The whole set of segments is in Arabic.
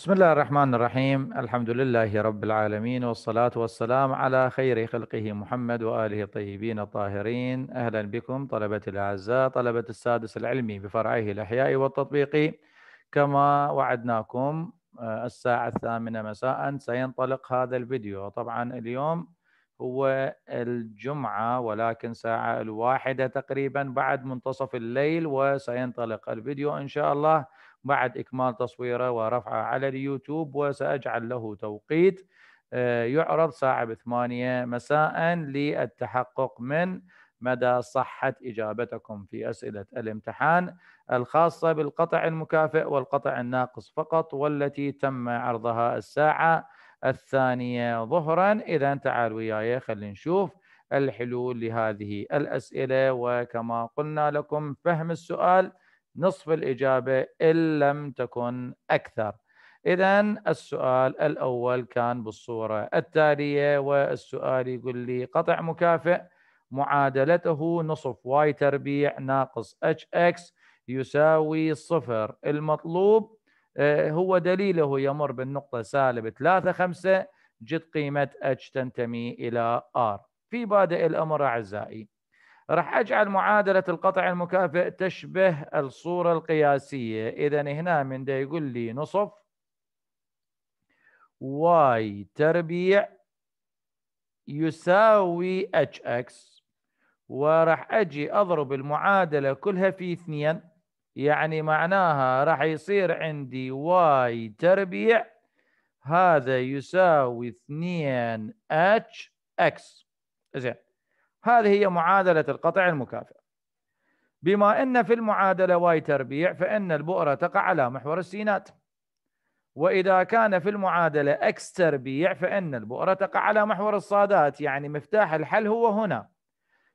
بسم الله الرحمن الرحيم الحمد لله رب العالمين والصلاة والسلام على خير خلقه محمد وآله الطيبين الطاهرين أهلا بكم طلبة الأعزاء طلبة السادس العلمي بفرعه الأحياء والتطبيقي كما وعدناكم آه، الساعة الثامنة مساء سينطلق هذا الفيديو طبعا اليوم هو الجمعة ولكن ساعة الواحدة تقريبا بعد منتصف الليل وسينطلق الفيديو إن شاء الله بعد إكمال تصويره ورفعه على اليوتيوب وسأجعل له توقيت آه، يعرض ساعة بثمانية مساء للتحقق من مدى صحة إجابتكم في أسئلة الامتحان الخاصة بالقطع المكافئ والقطع الناقص فقط والتي تم عرضها الساعة الثانية ظهرا إذا تعال وياي خلينا نشوف الحلول لهذه الأسئلة وكما قلنا لكم فهم السؤال نصف الإجابة إن لم تكن أكثر إذا السؤال الأول كان بالصورة التالية والسؤال يقول لي قطع مكافئ معادلته نصف y تربيع ناقص hx يساوي صفر المطلوب آه، هو دليله يمر بالنقطة سالب 3 5 جد قيمة h تنتمي إلى r في بادئ الأمر أعزائي راح اجعل معادله القطع المكافئ تشبه الصوره القياسيه اذا هنا من ده يقول لي نصف واي تربيع يساوي اتش اكس وراح اجي اضرب المعادله كلها في اثنين يعني معناها راح يصير عندي واي تربيع هذا يساوي اثنين اتش اكس زين هذه هي معادلة القطع المكافئ بما أن في المعادلة واي تربيع فإن البؤرة تقع على محور السينات وإذا كان في المعادلة اكس تربيع فإن البؤرة تقع على محور الصادات يعني مفتاح الحل هو هنا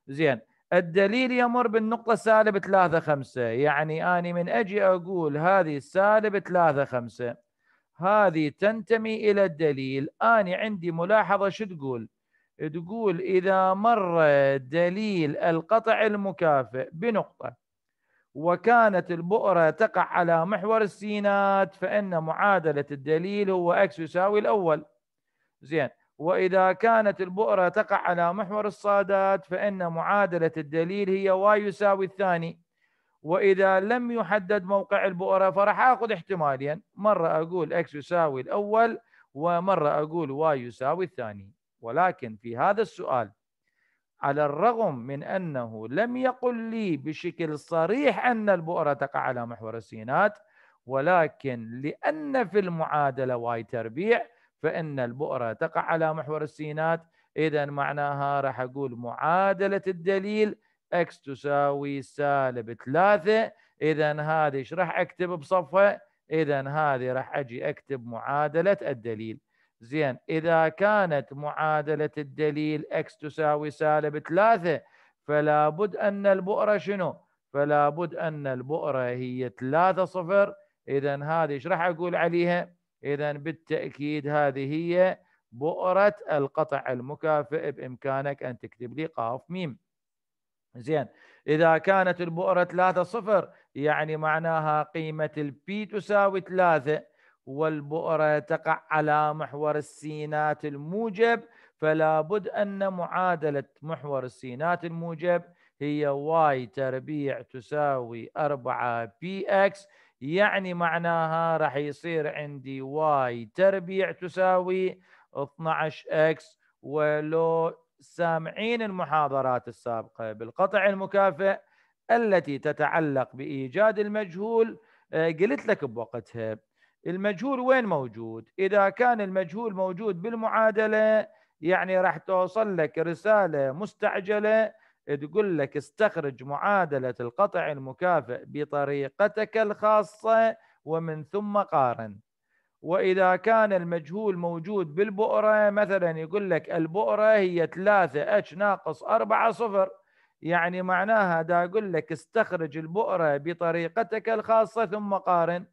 زين الدليل يمر بالنقطة سالب 3 5 يعني أنا من أجي أقول هذه سالب 3 5 هذه تنتمي إلى الدليل أنا عندي ملاحظة شو تقول تقول إذا مر دليل القطع المكافئ بنقطة وكانت البؤرة تقع على محور السينات فإن معادلة الدليل هو X يساوي الأول زين وإذا كانت البؤرة تقع على محور الصادات فإن معادلة الدليل هي Y يساوي الثاني وإذا لم يحدد موقع البؤرة فراح أخذ احتمالين مرة أقول X يساوي الأول ومرة أقول Y يساوي الثاني ولكن في هذا السؤال على الرغم من أنه لم يقل لي بشكل صريح أن البؤرة تقع على محور السينات ولكن لأن في المعادلة واي تربيع فإن البؤرة تقع على محور السينات إذا معناها راح أقول معادلة الدليل X تساوي سالب 3 إذا هذه راح أكتب بصفة إذا هذه راح أجي أكتب معادلة الدليل زين إذا كانت معادلة الدليل X تساوي سالب ثلاثة فلا بد أن البؤرة شنو فلا بد أن البؤرة هي ثلاثة صفر إذا هذه ايش راح أقول عليها إذا بالتأكيد هذه هي بؤرة القطع المكافئ بإمكانك أن تكتب لي قاف ميم زين إذا كانت البؤرة ثلاثة صفر يعني معناها قيمة البي تساوي ثلاثة والبؤرة تقع على محور السينات الموجب فلا بد أن معادلة محور السينات الموجب هي y تربيع تساوي 4 بي اكس يعني معناها راح يصير عندي y تربيع تساوي 12 اكس ولو سامعين المحاضرات السابقة بالقطع المكافئ التي تتعلق بإيجاد المجهول آه، قلت لك بوقتها المجهول وين موجود اذا كان المجهول موجود بالمعادله يعني راح توصل لك رساله مستعجله تقول لك استخرج معادله القطع المكافئ بطريقتك الخاصه ومن ثم قارن واذا كان المجهول موجود بالبؤره مثلا يقول لك البؤره هي 3 اتش ناقص 4 صفر يعني معناها دا اقول لك استخرج البؤره بطريقتك الخاصه ثم قارن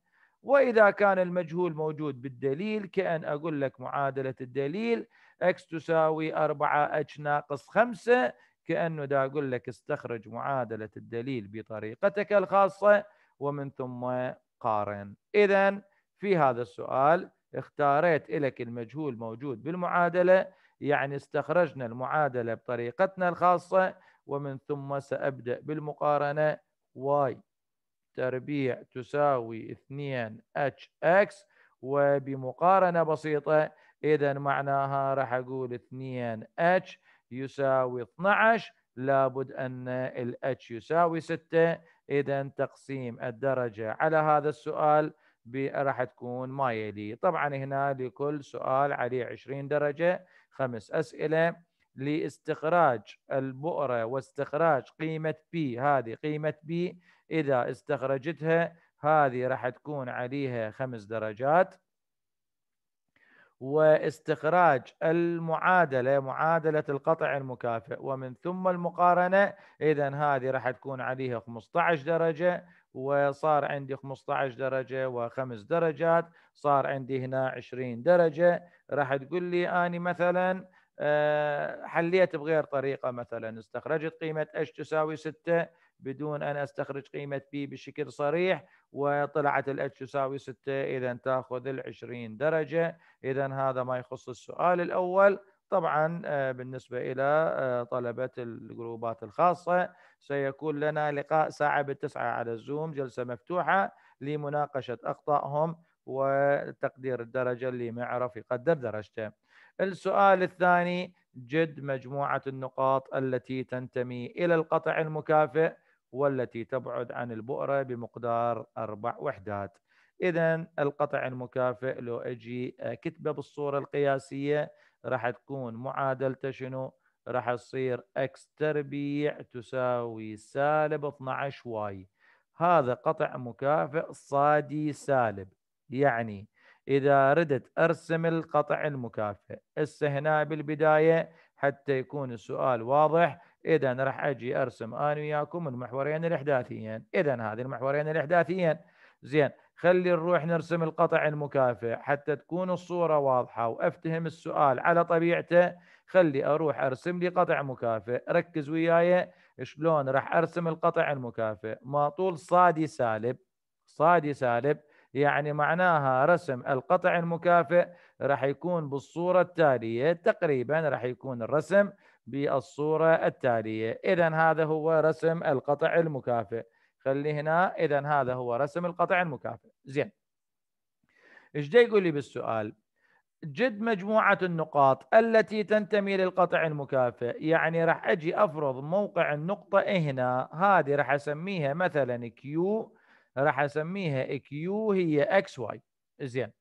وإذا كان المجهول موجود بالدليل كأن أقول لك معادلة الدليل x تساوي 4h ناقص 5 كأنه دا أقول لك استخرج معادلة الدليل بطريقتك الخاصة ومن ثم قارن إذا في هذا السؤال اختاريت لك المجهول موجود بالمعادلة يعني استخرجنا المعادلة بطريقتنا الخاصة ومن ثم سأبدأ بالمقارنة واي تربيع تساوي 2 اتش اكس وبمقارنة بسيطة إذا معناها راح أقول 2 اتش يساوي 12 لابد أن الاتش يساوي 6 إذا تقسيم الدرجة على هذا السؤال راح تكون ما يلي طبعا هنا لكل سؤال عليه 20 درجة خمس أسئلة لاستخراج البؤرة واستخراج قيمة بي هذه قيمة بي إذا استخرجتها هذه راح تكون عليها خمس درجات واستخراج المعادلة معادلة القطع المكافئ ومن ثم المقارنة إذا هذه راح تكون عليها 15 درجة وصار عندي 15 درجة وخمس درجات صار عندي هنا 20 درجة راح تقول لي أني مثلاً حليت آه، بغير طريقة مثلا استخرجت قيمة H تساوي 6 بدون أن أستخرج قيمة بي بشكل صريح وطلعت ال H تساوي 6 إذا تأخذ ال 20 درجة إذا هذا ما يخص السؤال الأول طبعا آه، بالنسبة إلى آه، طلبة الجروبات الخاصة سيكون لنا لقاء ساعة بالتسعة على الزوم جلسة مفتوحة لمناقشة أخطائهم وتقدير الدرجة اللي ما يقدر درجته السؤال الثاني جد مجموعة النقاط التي تنتمي إلى القطع المكافئ والتي تبعد عن البؤرة بمقدار أربع وحدات إذا القطع المكافئ لو أجي كتبه بالصورة القياسية راح تكون معادلته شنو؟ راح تصير اكس تربيع تساوي سالب 12 واي هذا قطع مكافئ صادي سالب يعني إذا ردت أرسم القطع المكافئ هسه هنا بالبداية حتى يكون السؤال واضح إذا راح أجي أرسم أنا وياكم المحورين الإحداثيين إذا هذه المحورين الإحداثيين زين خلي نروح نرسم القطع المكافئ حتى تكون الصورة واضحة وأفتهم السؤال على طبيعته خلي أروح أرسم لي قطع مكافئ ركز وياي شلون راح أرسم القطع المكافئ ما طول صادي سالب صادي سالب يعني معناها رسم القطع المكافئ راح يكون بالصورة التالية تقريبا راح يكون الرسم بالصورة التالية إذا هذا هو رسم القطع المكافئ خلي هنا إذا هذا هو رسم القطع المكافئ زين إيش دا يقول لي بالسؤال جد مجموعة النقاط التي تنتمي للقطع المكافئ يعني راح أجي أفرض موقع النقطة هنا هذه راح أسميها مثلا كيو راح اسميها كيو هي اكس واي زين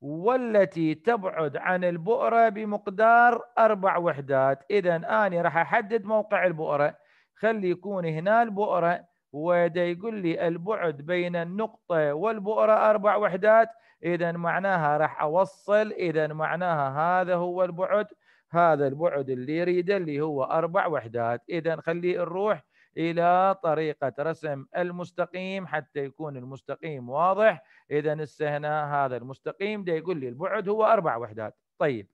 والتي تبعد عن البؤره بمقدار اربع وحدات اذا انا راح احدد موقع البؤره خلي يكون هنا البؤره وده يقول لي البعد بين النقطة والبؤرة أربع وحدات إذا معناها راح أوصل إذا معناها هذا هو البعد هذا البعد اللي يريده اللي هو أربع وحدات إذا خليه نروح إلى طريقة رسم المستقيم حتى يكون المستقيم واضح إذا هنا هذا المستقيم ده يقول لي البعد هو أربع وحدات طيب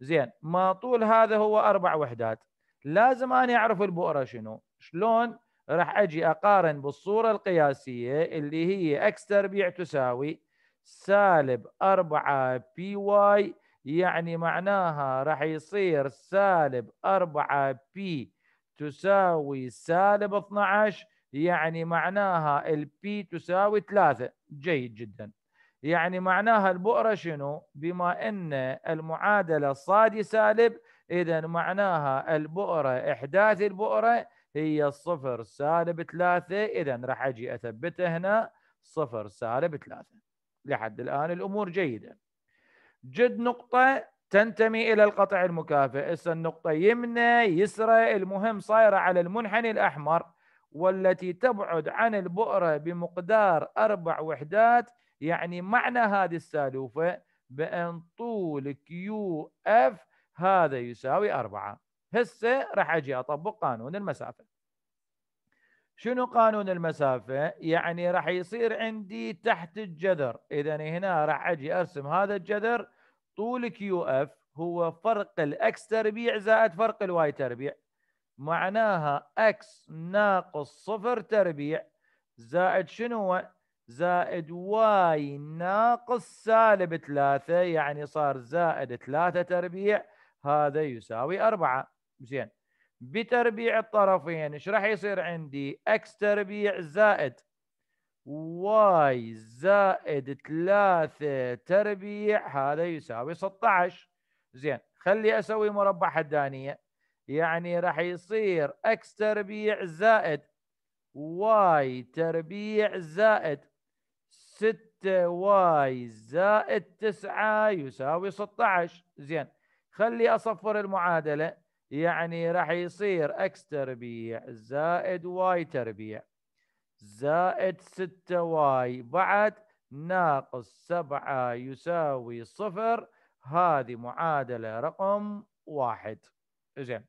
زين ما طول هذا هو أربع وحدات لازم أنا أعرف البؤرة شنو شلون راح أجي أقارن بالصورة القياسية اللي هي x تربيع تساوي سالب 4 بي واي يعني معناها راح يصير سالب 4 بي تساوي سالب 12 يعني معناها البي تساوي 3 جيد جدا يعني معناها البؤرة شنو بما أن المعادلة صادي سالب إذا معناها البؤرة إحداث البؤرة هي صفر سالب 3 إذا راح أجي أثبتها هنا صفر سالب 3 لحد الآن الأمور جيدة جد نقطة تنتمي الى القطع المكافئ هسه النقطه يمنى يسرى المهم صايره على المنحني الاحمر والتي تبعد عن البؤره بمقدار اربع وحدات يعني معنى هذه السالوفه بان طول كيو اف هذا يساوي أربعة هسه راح اجي اطبق قانون المسافه شنو قانون المسافه يعني راح يصير عندي تحت الجذر اذا هنا راح اجي ارسم هذا الجذر طول كيو اف هو فرق الاكس تربيع زائد فرق الواي تربيع معناها اكس ناقص صفر تربيع زائد شنو زائد واي ناقص سالب ثلاثة يعني صار زائد ثلاثة تربيع هذا يساوي أربعة زين بتربيع الطرفين ايش راح يصير عندي اكس تربيع زائد واي زائد 3 تربيع هذا يساوي 16 زين خلي اسوي مربع حدانيه يعني راح يصير اكس تربيع زائد واي تربيع زائد 6 واي زائد 9 يساوي 16 زين خلي اصفر المعادله يعني راح يصير اكس تربيع زائد واي تربيع زائد 6 واي بعد ناقص 7 يساوي صفر هذه معادلة رقم واحد زين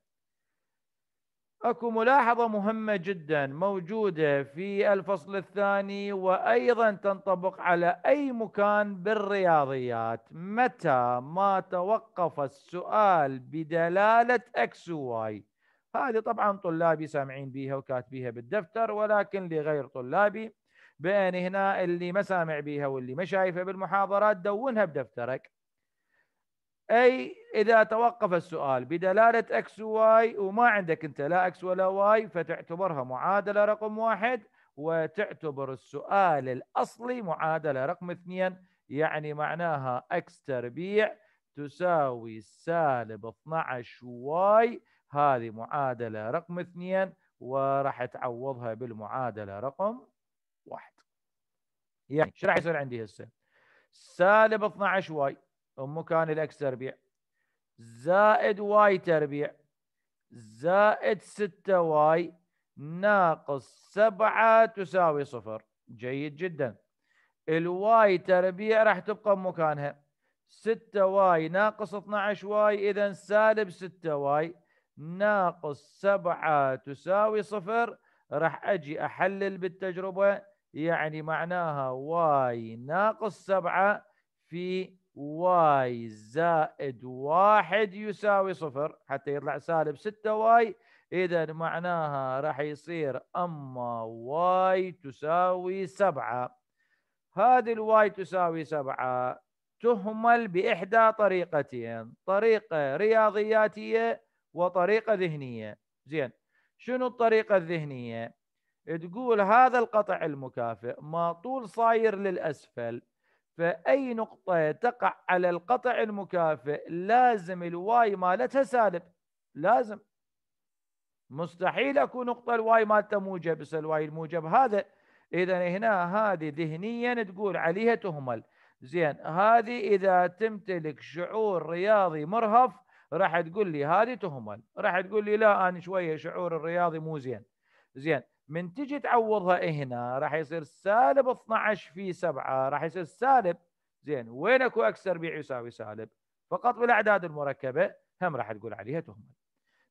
اكو ملاحظة مهمة جدا موجودة في الفصل الثاني وايضا تنطبق على اي مكان بالرياضيات متى ما توقف السؤال بدلالة اكس Y هذه طبعا طلابي سامعين بيها وكاتبيها بالدفتر ولكن لغير طلابي بين هنا اللي ما سامع بيها واللي ما شايفها بالمحاضرات دونها بدفترك اي اذا توقف السؤال بدلاله اكس وواي وما عندك انت لا اكس ولا واي فتعتبرها معادله رقم واحد وتعتبر السؤال الاصلي معادله رقم اثنين يعني معناها اكس تربيع تساوي سالب 12 واي هذه معادلة رقم اثنين وراح تعوضها بالمعادلة رقم واحد يعني شو راح يصير عندي هسه سالب 12 واي مكان الاكس تربيع زائد واي تربيع زائد 6 واي ناقص 7 تساوي صفر جيد جدا الواي تربيع راح تبقى بمكانها 6 واي ناقص 12 واي اذا سالب 6 واي ناقص سبعة تساوي صفر راح أجي أحلل بالتجربة يعني معناها واي ناقص سبعة في واي زائد واحد يساوي صفر حتى يطلع سالب ستة واي إذا معناها راح يصير أما واي تساوي سبعة هذه الواي تساوي سبعة تهمل بإحدى طريقتين طريقة رياضياتية وطريقه ذهنيه زين شنو الطريقه الذهنيه تقول هذا القطع المكافئ ما طول صاير للاسفل فاي نقطه تقع على القطع المكافئ لازم الواي مالتها سالب لازم مستحيل اكو نقطه الواي مالتها موجب بس الواي الموجب هذا اذا هنا هذه ذهنيا تقول عليها تهمل زين هذه اذا تمتلك شعور رياضي مرهف راح تقول لي هذه تهمل راح تقول لي لا انا شويه شعور الرياضي مو زين زين من تجي تعوضها هنا راح يصير سالب 12 في 7 راح يصير سالب زين وين اكو اكثر بيع يساوي سالب فقط بالاعداد المركبه هم راح تقول عليها تهمل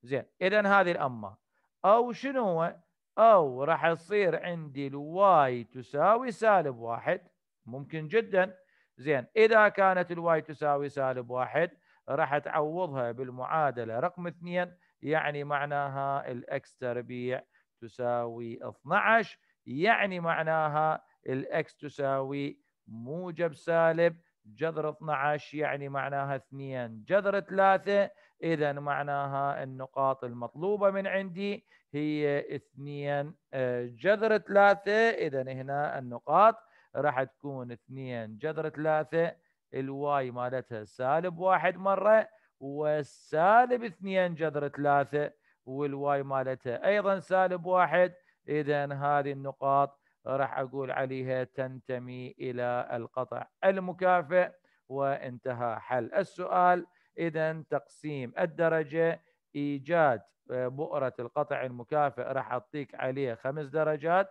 زين اذا هذه الاما او شنو هو او راح تصير عندي الواي تساوي سالب واحد ممكن جدا زين اذا كانت الواي تساوي سالب واحد راح تعوضها بالمعادله رقم اثنين يعني معناها الاكس تربيع تساوي 12 يعني معناها الاكس تساوي موجب سالب جذر 12 يعني معناها 2 جذر 3 اذا معناها النقاط المطلوبه من عندي هي 2 آه، جذر 3 اذا هنا النقاط راح تكون 2 جذر 3 الواي مالتها سالب واحد مرة والسالب اثنين جذر ثلاثة والواي مالتها أيضا سالب واحد إذا هذه النقاط راح أقول عليها تنتمي إلى القطع المكافئ وانتهى حل السؤال إذا تقسيم الدرجة إيجاد آه، بؤرة القطع المكافئ راح أعطيك عليه خمس درجات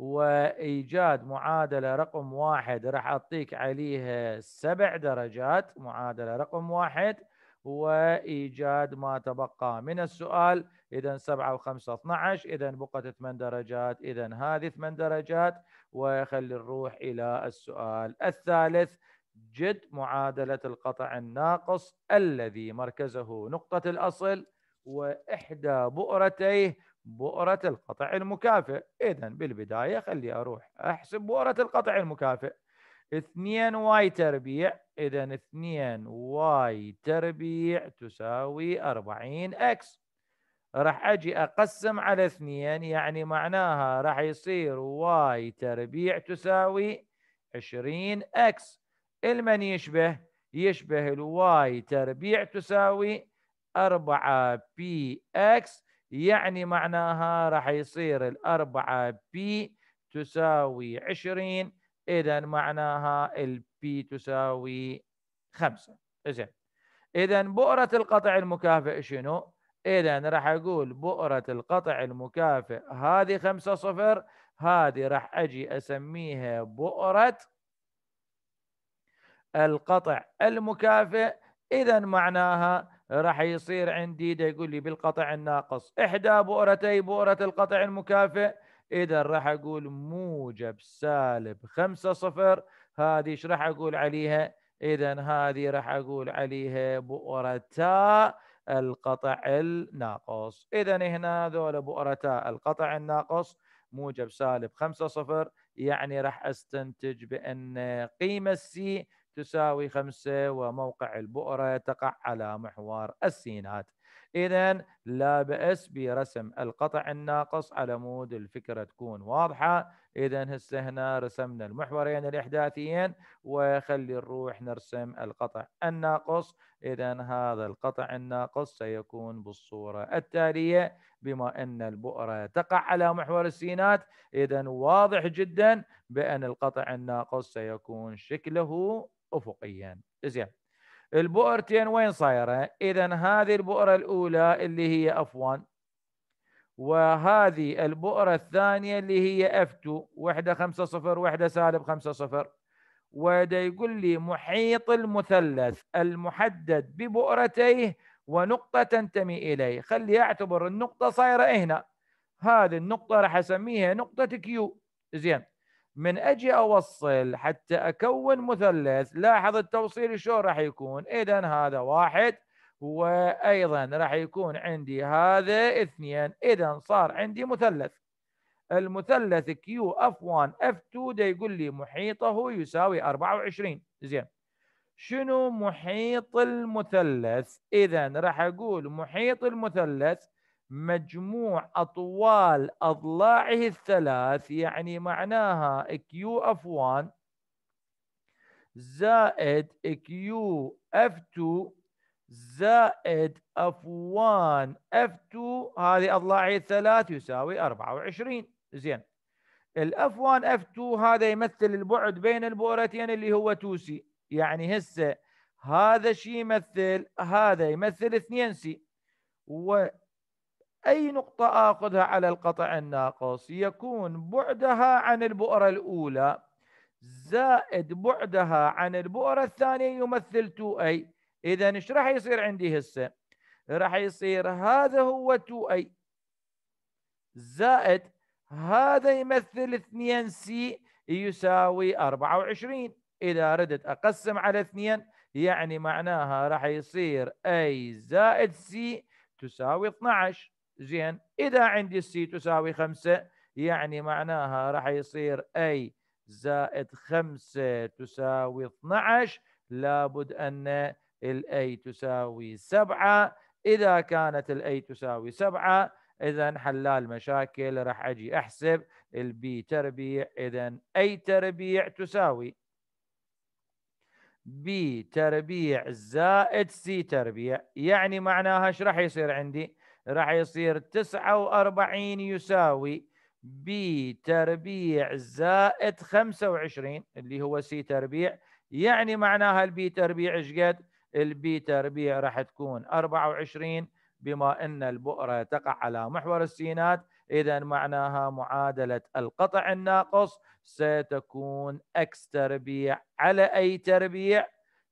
وايجاد معادله رقم واحد راح اعطيك عليها سبع درجات معادله رقم واحد وايجاد ما تبقى من السؤال اذا 7 و5 12 اذا بقت 8 درجات اذا هذه 8 درجات وخلي نروح الى السؤال الثالث جد معادله القطع الناقص الذي مركزه نقطه الاصل واحدى بؤرتيه بؤرة القطع المكافئ إذا بالبداية خلي أروح أحسب بؤرة القطع المكافئ اثنين واي تربيع إذا اثنين واي تربيع تساوي أربعين إكس راح أجي أقسم على اثنين يعني معناها راح يصير واي تربيع تساوي عشرين إكس المن يشبه يشبه الواي تربيع تساوي أربعة بي إكس يعني معناها راح يصير الأربعة بي تساوي 20 إذا معناها البي تساوي 5 زين إذا بؤرة القطع المكافئ شنو؟ إذا راح أقول بؤرة القطع المكافئ هذه 5 صفر هذه راح أجي أسميها بؤرة القطع المكافئ إذا معناها راح يصير عندي ده يقول لي بالقطع الناقص إحدى بؤرتي بؤرة القطع المكافئ إذا راح أقول موجب سالب خمسة صفر هذه إيش راح أقول عليها إذا هذه راح أقول عليها بؤرتا القطع الناقص إذا هنا ذولا بؤرتا القطع الناقص موجب سالب خمسة صفر يعني راح أستنتج بأن قيمة السي تساوي خمسة وموقع البؤرة تقع على محور السينات إذا لا بأس برسم القطع الناقص على مود الفكرة تكون واضحة إذا هسه هنا رسمنا المحورين الإحداثيين وخلي نروح نرسم القطع الناقص إذا هذا القطع الناقص سيكون بالصورة التالية بما أن البؤرة تقع على محور السينات إذا واضح جدا بأن القطع الناقص سيكون شكله افقيا زين البؤرتين وين صايره اذا هذه البؤره الاولى اللي هي اف1 وهذه البؤره الثانيه اللي هي اف2 وحده 5 0 وحده سالب 5 0 وده يقول لي محيط المثلث المحدد ببؤرتيه ونقطه تنتمي اليه خلي اعتبر النقطه صايره هنا هذه النقطه راح اسميها نقطه كيو زين من اجي اوصل حتى اكون مثلث لاحظ التوصيل شلون راح يكون اذا هذا واحد وايضا راح يكون عندي هذا اثنين اذا صار عندي مثلث المثلث كيو اف 1 اف 2 ده يقول لي محيطه يساوي 24 زين شنو محيط المثلث اذا راح اقول محيط المثلث مجموع أطوال أضلاعه الثلاث يعني معناها كيو اف 1 زائد كيو اف 2 زائد اف 1 اف 2 هذه أضلاعه الثلاث يساوي 24 زين الاف 1 اف 2 هذا يمثل البعد بين البؤرتين اللي هو 2 سي يعني هسه هذا شي يمثل هذا يمثل 2 سي و أي نقطة آخذها على القطع الناقص يكون بعدها عن البؤرة الأولى زائد بعدها عن البؤرة الثانية يمثل 2A إذا ايش راح يصير عندي هسه؟ راح يصير هذا هو 2A زائد هذا يمثل 2C يساوي 24 إذا ردت أقسم على 2 يعني معناها راح يصير A زائد C تساوي 12 زين اذا عندي السي تساوي 5 يعني معناها راح يصير اي زائد 5 تساوي 12 لابد ان الاي تساوي 7 اذا كانت الاي تساوي 7 اذا حلال مشاكل راح اجي احسب البي تربيع اذا اي تربيع تساوي بي تربيع زائد سي تربيع يعني معناها ايش راح يصير عندي راح يصير تسعة وأربعين يساوي بي تربيع زائد خمسة وعشرين اللي هو سي تربيع يعني معناها البي تربيع ايش قد؟ البي تربيع راح تكون 24 بما ان البؤره تقع على محور السينات اذا معناها معادله القطع الناقص ستكون اكس تربيع على اي تربيع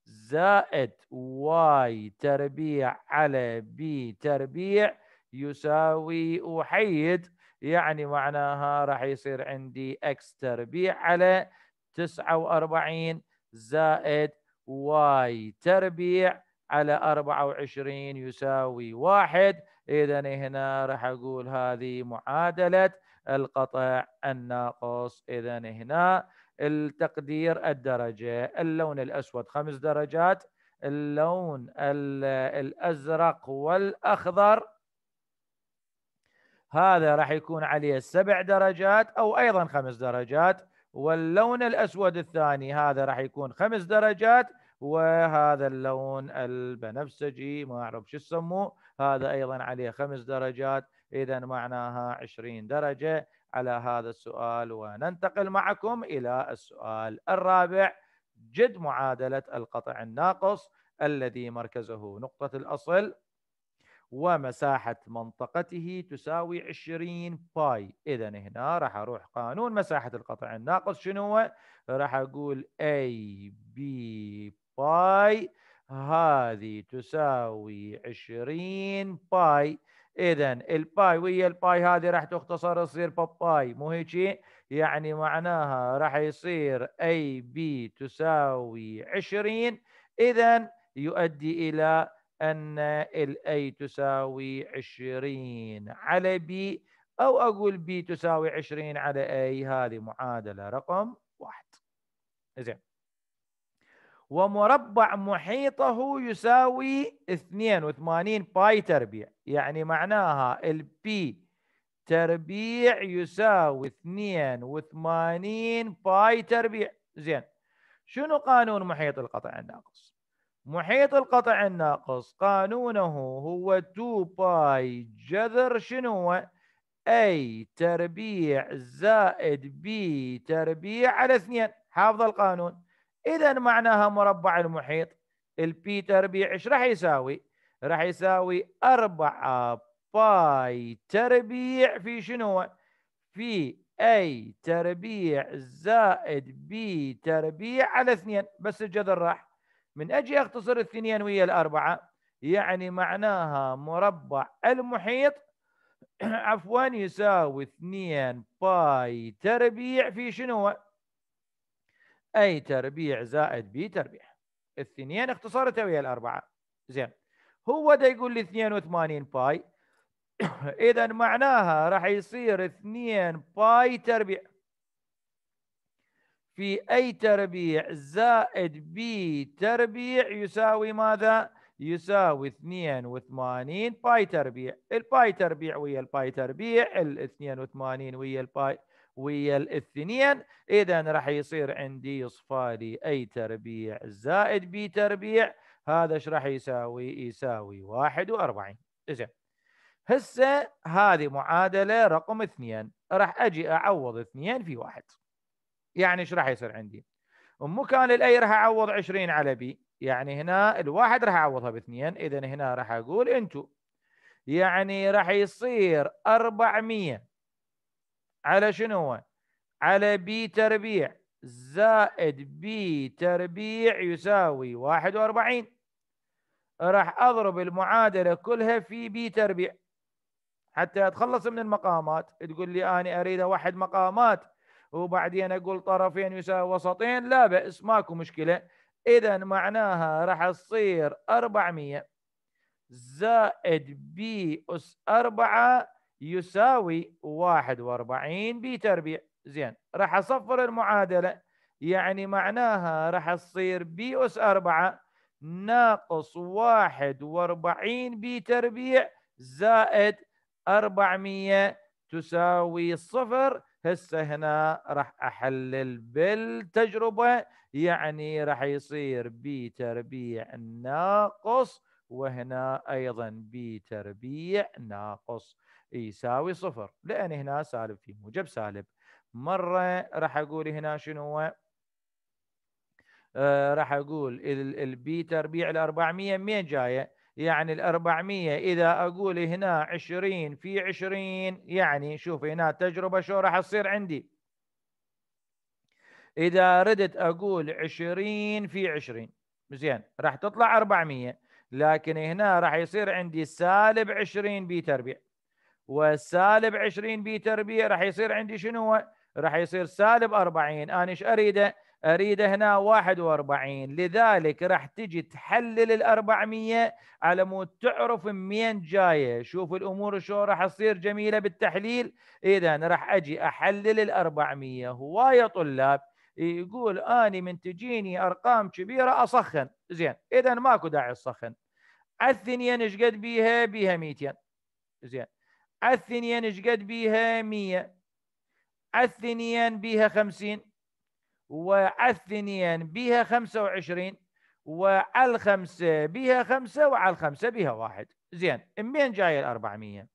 زائد واي تربيع على بي تربيع يساوي أحيد يعني معناها راح يصير عندي x تربيع على 49 زائد y تربيع على 24 يساوي واحد إذا هنا راح أقول هذه معادلة القطع الناقص إذا هنا التقدير الدرجة اللون الأسود خمس درجات اللون الأزرق والأخضر هذا راح يكون عليه سبع درجات أو أيضا خمس درجات واللون الأسود الثاني هذا راح يكون خمس درجات وهذا اللون البنفسجي ما أعرف شو يسموه هذا أيضا عليه خمس درجات إذا معناها 20 درجة على هذا السؤال وننتقل معكم إلى السؤال الرابع جد معادلة القطع الناقص الذي مركزه نقطة الأصل ومساحة منطقته تساوي 20 باي إذا هنا راح أروح قانون مساحة القطع الناقص شنو هو؟ راح أقول A B باي هذه تساوي 20 باي إذا الباي ويا الباي هذه راح تختصر تصير باي مو هيك يعني معناها راح يصير A B تساوي 20 إذا يؤدي إلى أن الأي تساوي 20 على بي أو أقول بي تساوي 20 على أي هذه معادلة رقم واحد زين ومربع محيطه يساوي 82 باي تربيع يعني معناها البي تربيع يساوي 82 باي تربيع زين شنو قانون محيط القطع الناقص محيط القطع الناقص قانونه هو 2 باي جذر شنو هو؟ A تربيع زائد B تربيع على 2 حافظ القانون إذا معناها مربع المحيط البي تربيع ايش راح يساوي؟ راح يساوي 4 باي تربيع في شنو؟ في A تربيع زائد B تربيع على 2 بس الجذر راح من اجي أختصر الثنيان ويا الأربعة يعني معناها مربع المحيط عفوا يساوي 2 باي تربيع في شنو أي تربيع زائد بي تربيع الثنين اختصرتها ويا الأربعة زين هو ده يقول لي 82 باي إذا معناها راح يصير 2 باي تربيع في أي تربيع زائد ب تربيع يساوي ماذا؟ يساوي 82 باي تربيع الباي تربيع ويا الباي تربيع ال 82 ويا الباي ويا الاثنين اذا راح يصير عندي يصفى اي تربيع زائد بي تربيع هذا ايش راح يساوي يساوي 41 زين هسه هذه معادله رقم اثنين راح اجي اعوض اثنين في واحد يعني ايش راح يصير عندي ام كان الاي راح اعوض 20 على بي يعني هنا الواحد راح اعوضها باثنين اذا هنا راح اقول انتو يعني راح يصير 400 على شنو على بي تربيع زائد بي تربيع يساوي 41 راح اضرب المعادله كلها في بي تربيع حتى اتخلص من المقامات تقول لي انا اريد اوحد مقامات وبعدين اقول طرفين يساوي وسطين لا باس ماكو مشكله اذا معناها راح تصير 400 زائد بي اس 4 يساوي 41 بي تربيع زين راح اصفر المعادله يعني معناها راح تصير بي اس 4 ناقص 41 بي تربيع زائد 400 تساوي صفر هسه هنا راح احلل بالتجربه يعني راح يصير تربيع ناقص وهنا ايضا تربيع ناقص يساوي صفر لان هنا سالب في موجب سالب مره راح اقول هنا شنو آه راح اقول البي تربيع ال 400 منين جايه؟ يعني الأربعمية إذا أقول هنا عشرين في عشرين يعني شوف هنا تجربة شو راح تصير عندي إذا ردت أقول عشرين في عشرين زين راح تطلع أربعمية لكن هنا راح يصير عندي سالب عشرين بي تربيع والسالب عشرين بي تربيع راح يصير عندي شنو راح يصير سالب أربعين انا ايش اريده اريد هنا 41 لذلك راح تجي تحلل ال 400 على مود تعرف منين جايه شوف الامور شو راح تصير جميله بالتحليل اذا راح اجي احلل ال 400 هوايه طلاب يقول اني من تجيني ارقام كبيره اسخن زين اذا ماكو داعي اسخن الثنيان الثنين ايش قد بيها بيها 200 زين الثنيان الثنين ايش قد بيها 100 الثنيان بيها 50 وعلى الثنين بها 25 وعلى الخمسة بها خمسة وعلى الخمسة بها واحد زين منين جاية الأربعمية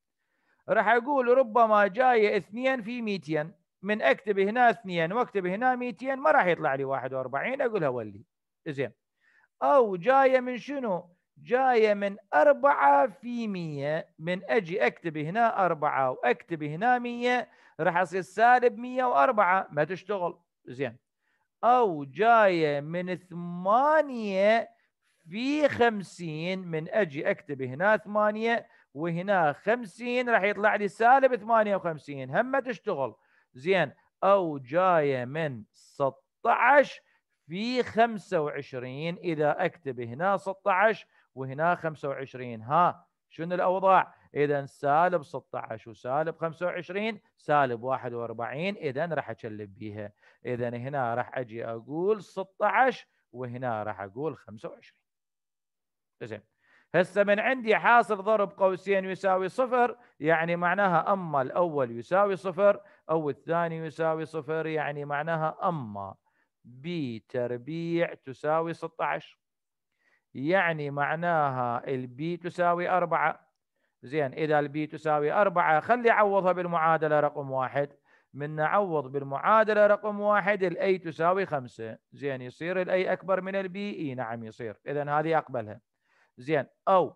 راح أقول ربما جاية اثنين في 200 من أكتب هنا اثنين وأكتب هنا 200 ما راح يطلع لي 41 أقولها ولي زين أو جاية من شنو جاية من أربعة في 100 من أجي أكتب هنا أربعة وأكتب هنا 100 راح أصير سالب 104 ما تشتغل زين أو جاية من ثمانية في خمسين من أجي أكتب هنا ثمانية وهنا خمسين راح يطلع لي سالب ثمانية وخمسين هم تشتغل زين أو جاية من 16 في 25 إذا أكتب هنا 16 وهنا 25 ها شنو الأوضاع اذا سالب 16 وسالب 25 سالب 41 اذا راح اكلب بيها اذا هنا راح اجي اقول 16 وهنا راح اقول 25 زين هسه من عندي حاصل ضرب قوسين يساوي صفر يعني معناها اما الاول يساوي صفر او الثاني يساوي صفر يعني معناها اما ب تربيع تساوي 16 يعني معناها البي تساوي 4 زين إذا البي تساوي أربعة خلي عوضها بالمعادلة رقم واحد من نعوض بالمعادلة رقم واحد الاي تساوي خمسة زين يصير الاي أكبر من البي اي نعم يصير إذا هذه أقبلها زين أو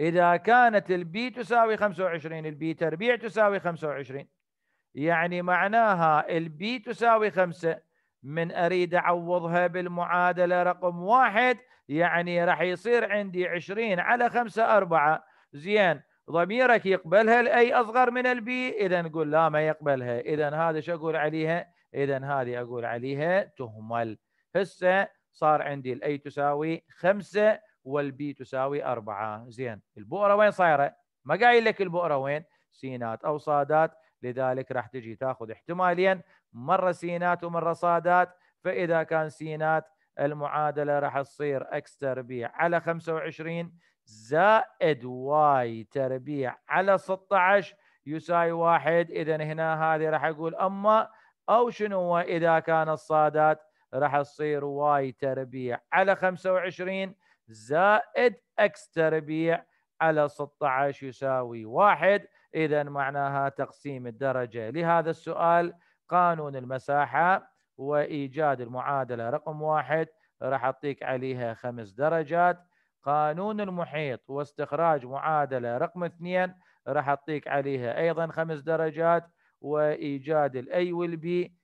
إذا كانت البي تساوي 25 البي تربيع تساوي 25 يعني معناها البي تساوي 5 من اريد اعوضها بالمعادله رقم واحد يعني راح يصير عندي 20 على 5 4 زين ضميرك يقبلها الاي اصغر من البي اذا نقول لا ما يقبلها اذا هذا شو اقول عليها اذا هذه اقول عليها تهمل هسه صار عندي الاي تساوي 5 والبي تساوي 4 زين البؤره وين صايره ما قايل لك البؤره وين سينات او صادات لذلك راح تجي تاخذ احتماليا مره سينات ومره صادات فاذا كان سينات المعادله راح تصير اكس تربيع على 25 زائد واي تربيع على 16 يساوي واحد اذا هنا هذه راح اقول اما او شنو اذا كان الصادات راح تصير واي تربيع على 25 زائد اكس تربيع على 16 يساوي واحد اذا معناها تقسيم الدرجه لهذا السؤال قانون المساحه وايجاد المعادله رقم واحد راح اعطيك عليها خمس درجات قانون المحيط واستخراج معادله رقم اثنين راح اعطيك عليها ايضا خمس درجات وايجاد الاي والبي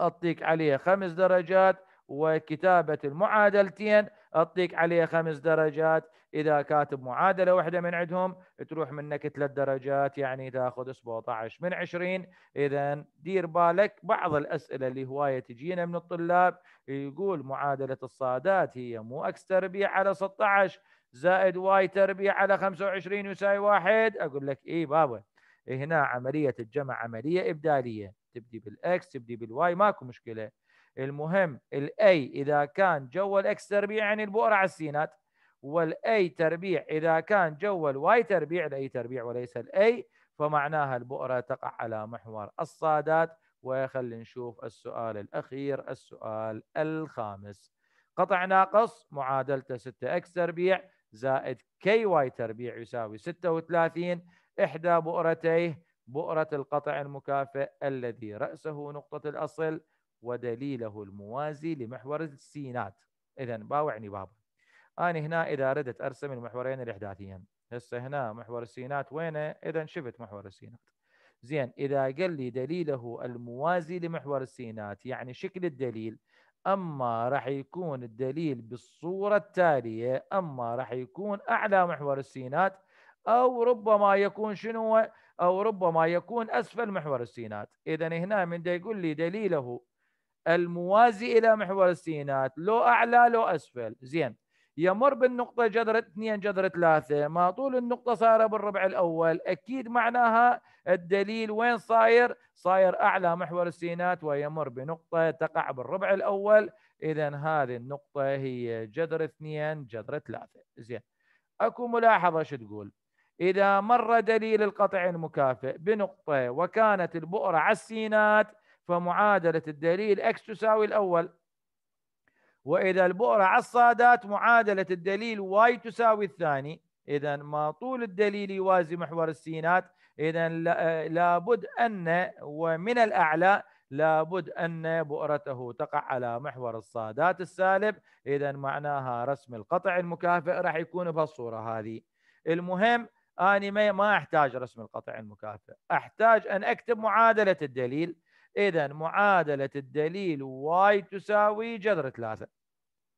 اعطيك عليها خمس درجات وكتابة المعادلتين أعطيك عليها خمس درجات إذا كاتب معادلة واحدة من عندهم تروح منك ثلاث درجات يعني تاخذ 17 من 20 إذا دير بالك بعض الأسئلة اللي هواية تجينا من الطلاب يقول معادلة الصادات هي مو اكس تربيع على 16 زائد واي تربيع على 25 يساوي واحد أقول لك إيه بابا هنا عملية الجمع عملية إبدالية تبدي بالإكس تبدي بالواي ماكو مشكلة المهم الاي اذا كان جوا الاكس تربيع يعني البؤره على السينات والاي تربيع اذا كان جوا الواي تربيع الاي تربيع وليس الاي فمعناها البؤره تقع على محور الصادات وخلي نشوف السؤال الاخير السؤال الخامس قطع ناقص معادلته 6 اكس تربيع زائد كي واي تربيع يساوي 36 احدى بؤرتيه بؤره القطع المكافئ الذي راسه نقطه الاصل ودليله الموازي لمحور السينات اذا باوعني بابا انا هنا اذا اردت ارسم المحورين الاحداثيين هسه هنا محور السينات وينه اذا شفت محور السينات زين اذا قال لي دليله الموازي لمحور السينات يعني شكل الدليل اما راح يكون الدليل بالصوره التاليه اما راح يكون اعلى محور السينات او ربما يكون شنو او ربما يكون اسفل محور السينات اذا هنا من دا يقول لي دليله الموازي الى محور السينات لو اعلى لو اسفل زين يمر بالنقطه جذر 2 جذر 3 ما طول النقطه صايره بالربع الاول اكيد معناها الدليل وين صاير صاير اعلى محور السينات ويمر بنقطه تقع بالربع الاول اذا هذه النقطه هي جذر 2 جذر 3 زين اكو ملاحظه شو تقول اذا مر دليل القطع المكافئ بنقطه وكانت البؤره على السينات فمعادلة الدليل اكس تساوي الأول وإذا البؤرة على الصادات معادلة الدليل واي تساوي الثاني إذا ما طول الدليل يوازي محور السينات إذا لابد أن ومن الأعلى لابد أن بؤرته تقع على محور الصادات السالب إذا معناها رسم القطع المكافئ راح يكون بهالصورة هذه المهم أنا ما أحتاج رسم القطع المكافئ أحتاج أن أكتب معادلة الدليل اذا معادله الدليل واي تساوي جذر ثلاثه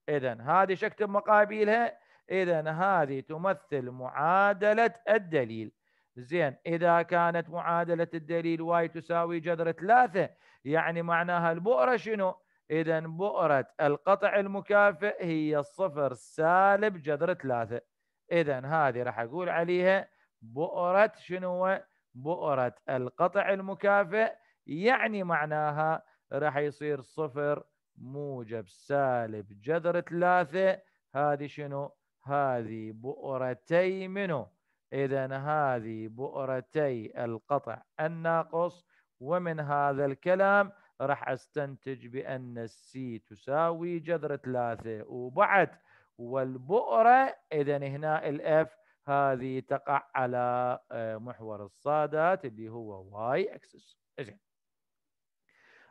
اذا هذه اكتب مقابلها اذا هذه تمثل معادله الدليل زين اذا كانت معادله الدليل واي تساوي جذر ثلاثه يعني معناها البؤره شنو؟ اذا بؤره القطع المكافئ هي الصفر سالب جذر ثلاثه اذا هذه راح اقول عليها بؤره شنو؟ بؤره القطع المكافئ يعني معناها راح يصير صفر موجب سالب جذر ثلاثة هذه شنو هذه بؤرتي منه إذا هذه بؤرتي القطع الناقص ومن هذا الكلام راح استنتج بأن السي تساوي جذر ثلاثة وبعد والبؤرة إذا هنا الإف هذه تقع على آه، محور الصادات اللي هو واي أكسس زين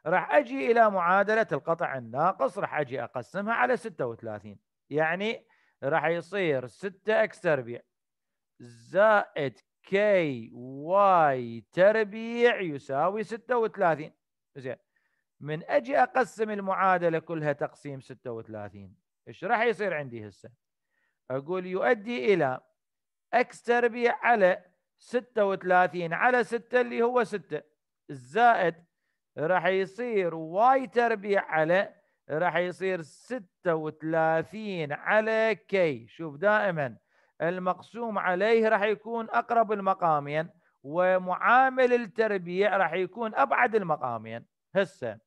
راح اجي الى معادله القطع الناقص راح اجي اقسمها على 36 يعني راح يصير 6 اكس تربيع زائد كي واي تربيع يساوي 36 زين من اجي اقسم المعادله كلها تقسيم 36 ايش راح يصير عندي هسه؟ اقول يؤدي الى اكس تربيع على 36 على 6 اللي هو 6 زائد راح يصير واي تربيع على راح يصير 36 على كي شوف دائما المقسوم عليه راح يكون اقرب المقامين يعني ومعامل التربيع راح يكون ابعد المقامين يعني هسه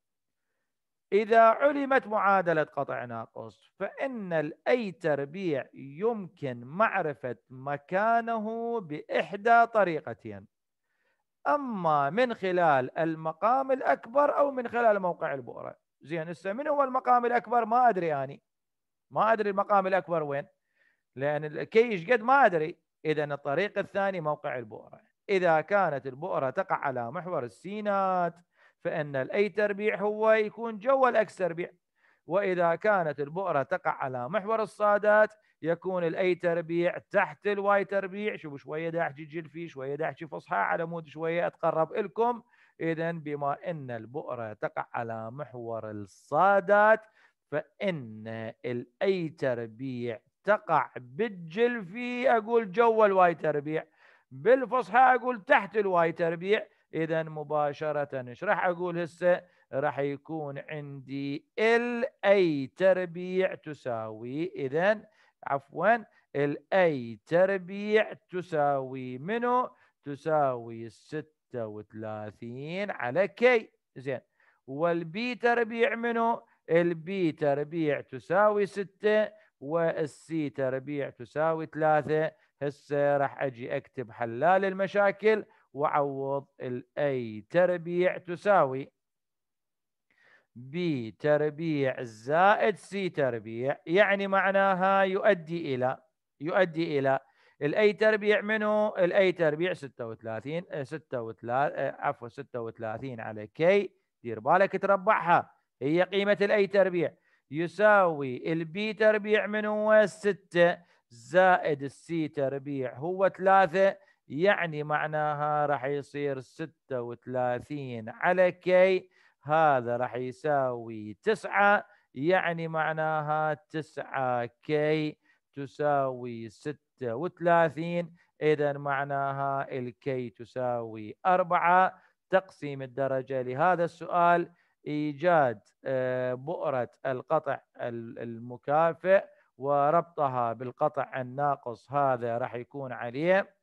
اذا علمت معادله قطع ناقص فان الاي تربيع يمكن معرفه مكانه باحدى طريقتين اما من خلال المقام الاكبر او من خلال موقع البؤره زين هسه من هو المقام الاكبر ما ادري اني ما ادري المقام الاكبر وين لان الكي قد ما ادري اذا الطريق الثاني موقع البؤره اذا كانت البؤره تقع على محور السينات فان الاي تربيع هو يكون جوا الاكس تربيع واذا كانت البؤره تقع على محور الصادات يكون الاي تربيع تحت الواي تربيع شوفوا شويه دا احكي جلفي شويه دا احكي فصحى على مود شويه اتقرب لكم اذا بما ان البؤره تقع على محور الصادات فان الاي تربيع تقع بالجلفي اقول جوا الواي تربيع بالفصحى اقول تحت الواي تربيع اذا مباشره ايش راح اقول هسه راح يكون عندي الاي تربيع تساوي اذا عفوا الاي تربيع تساوي منه تساوي 36 على كي زين والبي تربيع منه البي تربيع تساوي 6 والسي تربيع تساوي 3 هسه راح اجي اكتب حلال المشاكل واعوض الاي تربيع تساوي بي تربيع زائد سي تربيع يعني معناها يؤدي إلى يؤدي إلى الاي تربيع منه الاي تربيع 36 36 آه، آه، عفوا 36 على كي دير بالك تربعها هي قيمة الاي تربيع يساوي البي تربيع منه هو 6 زائد السي تربيع هو 3 يعني معناها راح يصير 36 على كي هذا راح يساوي 9 يعني معناها 9 كي تساوي 36 إذا معناها الكي تساوي 4 تقسيم الدرجة لهذا السؤال إيجاد آه، بؤرة القطع المكافئ وربطها بالقطع الناقص هذا راح يكون عليه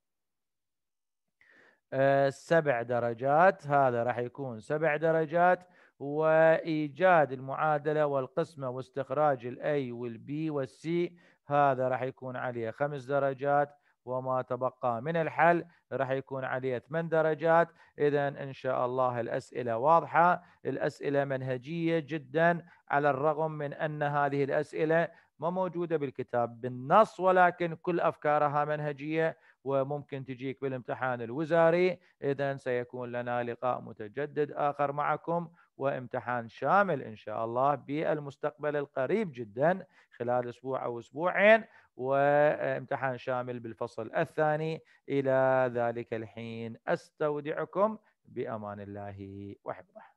آه، سبع درجات هذا راح يكون سبع درجات وايجاد المعادله والقسمه واستخراج الاي والبي والسي هذا راح يكون عليه خمس درجات وما تبقى من الحل راح يكون عليه ثمان درجات اذا ان شاء الله الاسئله واضحه الاسئله منهجيه جدا على الرغم من ان هذه الاسئله ما موجوده بالكتاب بالنص ولكن كل افكارها منهجيه وممكن تجيك بالامتحان الوزاري إذا سيكون لنا لقاء متجدد آخر معكم وامتحان شامل إن شاء الله بالمستقبل القريب جدا خلال أسبوع أو أسبوعين وامتحان شامل بالفصل الثاني إلى ذلك الحين أستودعكم بأمان الله وحفظه